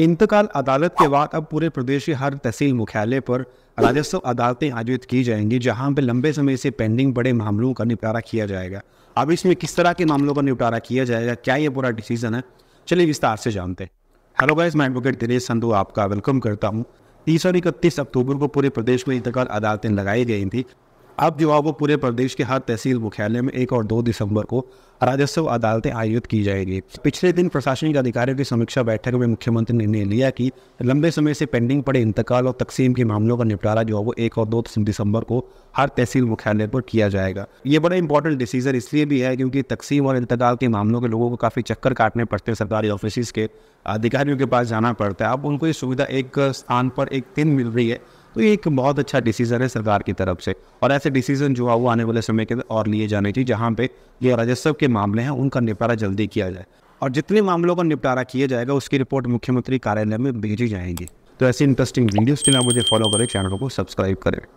इंतकाल अदालत के बाद अब पूरे प्रदेश के हर तहसील मुख्यालय पर राजस्व अदालतें आयोजित की जाएंगी जहां पर लंबे समय से पेंडिंग बड़े मामलों का निपटारा किया जाएगा अब इसमें किस तरह के मामलों का निपटारा किया जाएगा क्या ये पूरा डिसीजन है चलिए विस्तार से जानते हैं हेलो गाइज मैं एडवोकेट दिनेश संधु आपका वेलकम करता हूँ तीस और इकतीस अक्टूबर को पूरे प्रदेश में इंतकाल अदालतें लगाई गई थी अब जो है वो पूरे प्रदेश के हर तहसील मुख्यालय में एक और दो दिसंबर को राजस्व अदालतें आयोजित की जाएगी पिछले दिन प्रशासनिक अधिकारियों की समीक्षा बैठक में मुख्यमंत्री ने निर्णय लिया कि लंबे समय से पेंडिंग पड़े इंतकाल और तकसीम के मामलों का निपटारा जो है वो एक और दो दिसंबर को हर तहसील मुख्यालय पर किया जाएगा ये बड़ा इंपॉर्टेंट डिसीजन इसलिए भी है क्योंकि तकसीम और इंतकाल के मामलों के लोगों को काफ़ी चक्कर काटने पड़ते हैं सरकारी ऑफिस के अधिकारियों के पास जाना पड़ता है अब उनको ये सुविधा एक स्थान पर एक दिन मिल रही है तो ये एक बहुत अच्छा डिसीजन है सरकार की तरफ से और ऐसे डिसीजन जो है वो आने वाले समय के और लिए जाने चाहिए जहाँ पे ये राजस्व के मामले हैं उनका निपटारा जल्दी किया जाए और जितने मामलों का निपटारा किया जाएगा उसकी रिपोर्ट मुख्यमंत्री कार्यालय में भेजी जाएंगी तो ऐसी इंटरेस्टिंग वीडियोज के लिए मुझे फॉलो करें चैनल को सब्सक्राइब करें